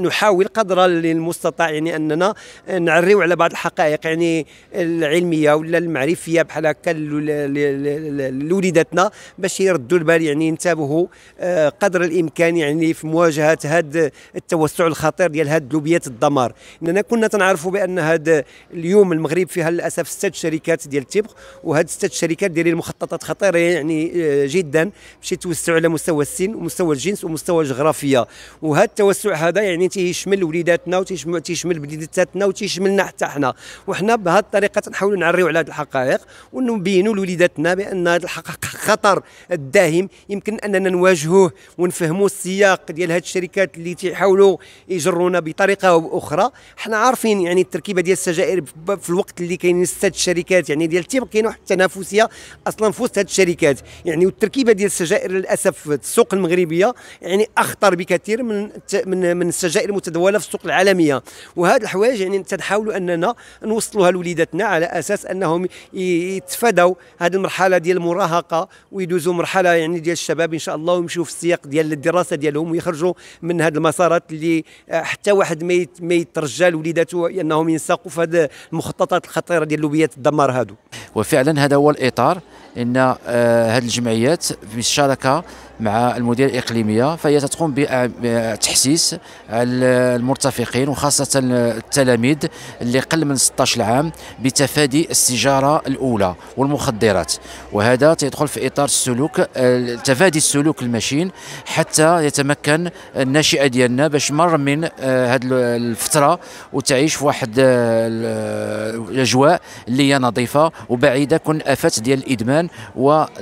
نحاول قدر المستطاع يعني اننا نعريو على بعض الحقائق يعني العلميه ولا المعرفيه بحال هكا لوليداتنا باش يردوا البال يعني ينتبهوا آه، قدر الامكان يعني في مواجهه هذا التوسع الخطير ديال هذه لوبيات الدمار اننا كنا تنعرفوا بان هذا اليوم المغرب فيها للاسف ست شركات ديال التبغ وهاد ست شركات ديال المخططات خطيره يعني آه، جدا باش يتوسعوا على مستوى السن ومستوى الجنس ومستوى الجغرافيه وهذا التوسع هذا يعني يعني تيشمل وليداتنا وتيشمل بليداتنا وتيشملنا حتى حنا وحنا بهذه الطريقه تنحاولوا نعريو على هذه الحقائق ونبينوا لوليداتنا بان هذا الحقائق خطر الداهم يمكن اننا نواجهوه ونفهموا السياق ديال هذه الشركات اللي تيحاولوا يجرونا بطريقه او باخرى حنا عارفين يعني التركيبه ديال السجائر في الوقت اللي كاينين ست الشركات يعني ديال التيب كاين واحد التنافسيه اصلا في وسط هذه الشركات يعني والتركيبه ديال السجائر للاسف في السوق المغربيه يعني اخطر بكثير من من من السجائر الجزائر المتداوله في السوق العالميه وهذه الحوايج يعني تنحاولوا اننا نوصلوها لوليداتنا على اساس انهم يتفادوا هذه المرحله ديال المراهقه ويدوزوا مرحله يعني ديال الشباب ان شاء الله ويمشيو في السياق ديال الدراسه ديالهم ويخرجوا من هذه المسارات اللي حتى واحد ما ما يترجى لوليداته انهم ينساقوا في هذه المخططات الخطيره ديال لوبيات الدمار هادو وفعلا هذا هو الاطار ان آه، هذه الجمعيات بالشراكه مع المدير الاقليميه فهي تقوم بتحسيس المرتفقين وخاصه التلاميذ اللي قل من 16 عام بتفادي السجاره الاولى والمخدرات وهذا تيدخل في اطار السلوك تفادي السلوك المشين حتى يتمكن الناشئه ديالنا باش مر من هذه آه، الفتره وتعيش في واحد آه، الاجواء اللي هي نظيفه وبعيده كن افات ديال الادمان والعوائق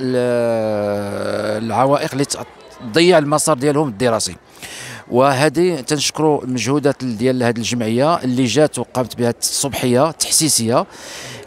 آه، اللي اللي تضيع المسار ديالهم الدراسي وهذه تنشكروا المجهودات ديال هذه الجمعيه اللي جات وقامت بها الصبحيه تحسيسيه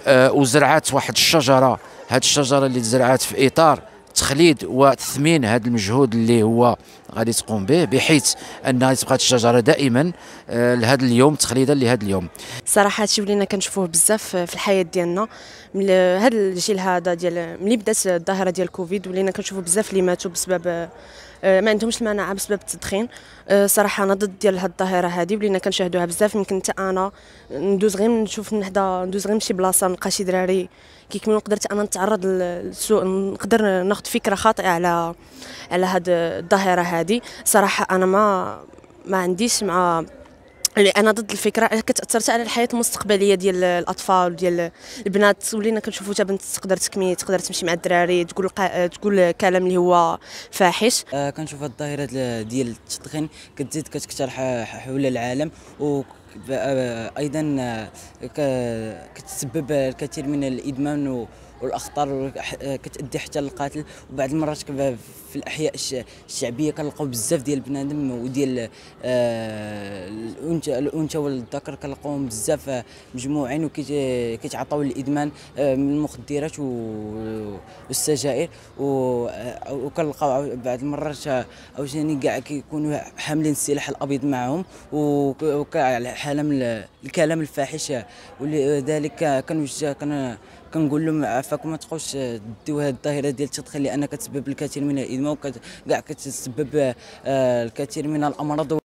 آه وزرعت واحد الشجره هذه الشجره اللي تزرعت في اطار تخليد وتثمين هذا المجهود اللي هو غادي تقوم به بحيث انها تبقى الشجره دائما آه، لهذا اليوم تخليدا لهذا اليوم صراحه هادشي ولينا كنشوفوه بزاف في الحياه ديالنا من هذا الجيل هذا ديال ملي بدات الظاهره ديال كوفيد ولينا كنشوفوا بزاف اللي ماتوا بسبب آه، ما عندهمش المناعه بسبب التدخين آه، صراحه انا ضد ديال هاد الظاهره هادي ولينا كنشاهدوها بزاف يمكن حتى انا ندوز غير نشوف من حدا ندوز غير شي بلاصه نلقى شي دراري كيكملوا قدرت انا نتعرض للسوء نقدر ناخذ فكره خاطئه على على هاد الظاهره هادي هذه صراحه انا ما ما عنديش مع انا ضد الفكره كتاثر على الحياه المستقبليه ديال الاطفال ديال البنات ولينا كنشوفوا حتى بنت تقدر تكمي تقدر تمشي مع الدراري تقول قا... تقول كلام اللي هو فاحش آه كنشوف الظاهره ديال التدخين كتزيد كتكثر حول العالم و آه، ايضا آه، كتسبب الكثير من الادمان و والاخطار كتادي حتى للقتل وبعض المرات في الاحياء الشعبيه كنلقاو بزاف ديال البنادم وديال آه، الانثى الانثى والذكر كنلقاوهم بزاف آه، مجموعين وكيتعطاو للادمان آه، من المخدرات والسجائر وكنلقاو بعض المرات عاوتاني كاع كيكونوا حاملين السلاح الابيض معهم وكاع حاله من الكلام الفاحش ولذلك كنوجه كان كنقول لهم عافاكم آه، ما تبقاوش آه، ديو هذه الظاهره ديال التدخين لان كتسبب الكثير من الادمان وكاع كتسبب آه، الكثير من الامراض